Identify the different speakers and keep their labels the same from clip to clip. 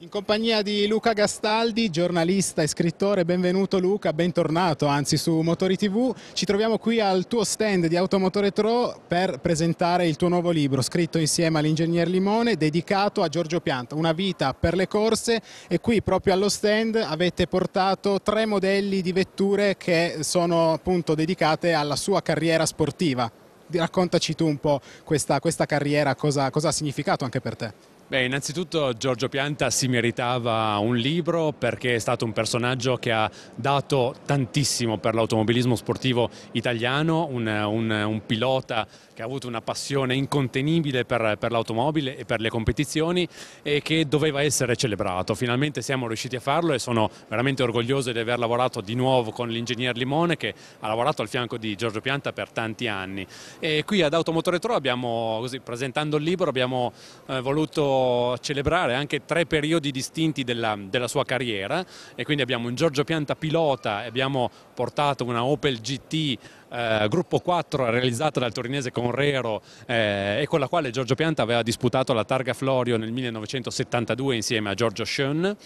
Speaker 1: In compagnia di Luca Gastaldi, giornalista e scrittore, benvenuto Luca, bentornato anzi su Motori TV. Ci troviamo qui al tuo stand di Automotore Tro per presentare il tuo nuovo libro, scritto insieme all'ingegner Limone, dedicato a Giorgio Pianta, una vita per le corse e qui proprio allo stand avete portato tre modelli di vetture che sono appunto dedicate alla sua carriera sportiva. Raccontaci tu un po' questa, questa carriera, cosa, cosa ha significato anche per te.
Speaker 2: Beh, innanzitutto Giorgio Pianta si meritava un libro perché è stato un personaggio che ha dato tantissimo per l'automobilismo sportivo italiano, un, un, un, pilota che ha avuto una passione incontenibile per, per l'automobile e per le competizioni e che doveva essere celebrato. Finalmente siamo riusciti a farlo e sono veramente orgoglioso di aver lavorato di nuovo con l'ingegner Limone che ha lavorato al fianco di Giorgio Pianta per tanti anni. E qui ad Automotore Toro abbiamo, così, presentando il libro, abbiamo eh, voluto celebrare anche tre periodi distinti della, della sua carriera e quindi abbiamo un Giorgio Pianta pilota e abbiamo portato una Opel GT eh, gruppo 4 realizzata dal torinese Conrero eh, e con la quale Giorgio Pianta aveva disputato la targa Florio nel 1972 insieme a Giorgio Schoen.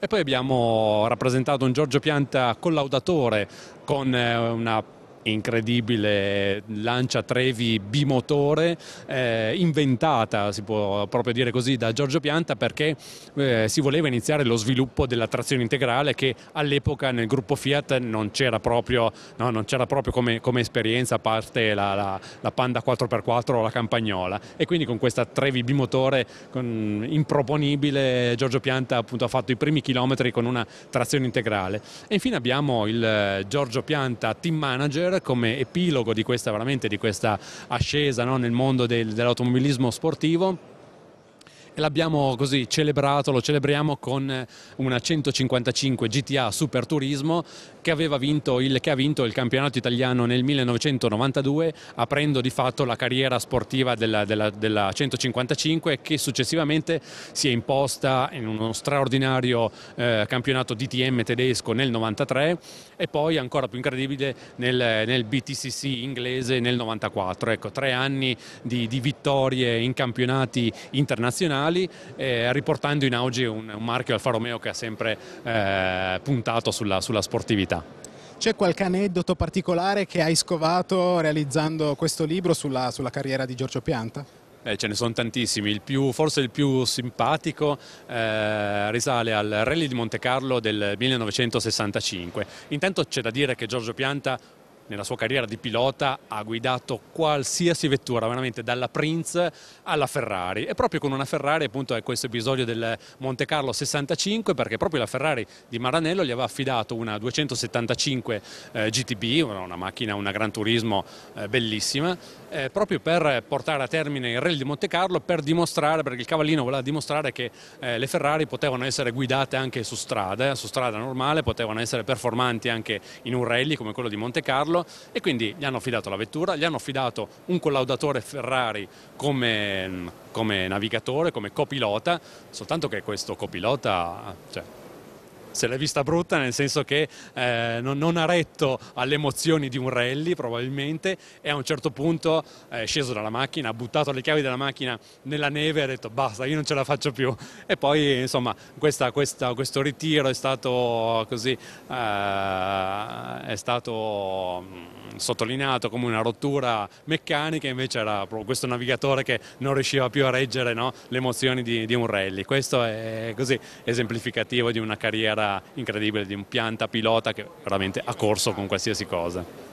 Speaker 2: E poi abbiamo rappresentato un Giorgio Pianta collaudatore con eh, una incredibile lancia Trevi bimotore eh, inventata, si può proprio dire così, da Giorgio Pianta perché eh, si voleva iniziare lo sviluppo della trazione integrale che all'epoca nel gruppo Fiat non c'era proprio, no, non c'era proprio come, come, esperienza a parte la, la, la, Panda 4x4 o la Campagnola e quindi con questa Trevi bimotore con, improponibile Giorgio Pianta appunto, ha fatto i primi chilometri con una trazione integrale e infine abbiamo il eh, Giorgio Pianta team manager come epilogo di questa, di questa ascesa no, nel mondo del, dell'automobilismo sportivo e l'abbiamo così celebrato, lo celebriamo con eh, una 155 GTA Super Turismo che, il, che ha vinto il campionato italiano nel 1992 aprendo di fatto la carriera sportiva della, della, della 155 che successivamente si è imposta in uno straordinario eh, campionato DTM tedesco nel 93 e poi ancora più incredibile nel, nel BTCC inglese nel 94. Ecco, tre anni di, di vittorie in campionati internazionali locali, eh, riportando in auge un, un, marchio Alfa Romeo che ha sempre eh, puntato sulla, sulla sportività.
Speaker 1: C'è qualche aneddoto particolare che hai scovato realizzando questo libro sulla, sulla carriera di Giorgio Pianta?
Speaker 2: Eh, ce ne sono tantissimi, il più, forse il più simpatico eh, risale al Rally di Monte Carlo del 1965. Intanto c'è da dire che Giorgio Pianta nella sua carriera di pilota ha guidato qualsiasi vettura, veramente dalla Prince alla Ferrari e proprio con una Ferrari appunto è questo episodio del Monte Carlo 65 perché proprio la Ferrari di Maranello gli aveva affidato una 275 eh, GTB, una macchina, una Gran Turismo eh, bellissima, eh, proprio per portare a termine il Rally di Monte Carlo per dimostrare, perché il cavallino voleva dimostrare che eh, le Ferrari potevano essere guidate anche su strada, su strada normale, potevano essere performanti anche in un rally come quello di Monte Carlo farlo e quindi gli hanno affidato la vettura, gli hanno affidato un collaudatore Ferrari come, come navigatore, come copilota, soltanto che questo copilota cioè, se l'è vista brutta nel senso che eh, non, non, ha retto alle emozioni di un rally probabilmente e a un certo punto è sceso dalla macchina, ha buttato le chiavi della macchina nella neve e ha detto basta io non ce la faccio più e poi insomma questa, questa, questo ritiro è stato così eh, è stato sottolineato come una rottura meccanica invece era proprio questo navigatore che non riusciva più a reggere no, le emozioni di, di un rally questo è così esemplificativo di una carriera incredibile di un pianta pilota che veramente ha corso con qualsiasi cosa.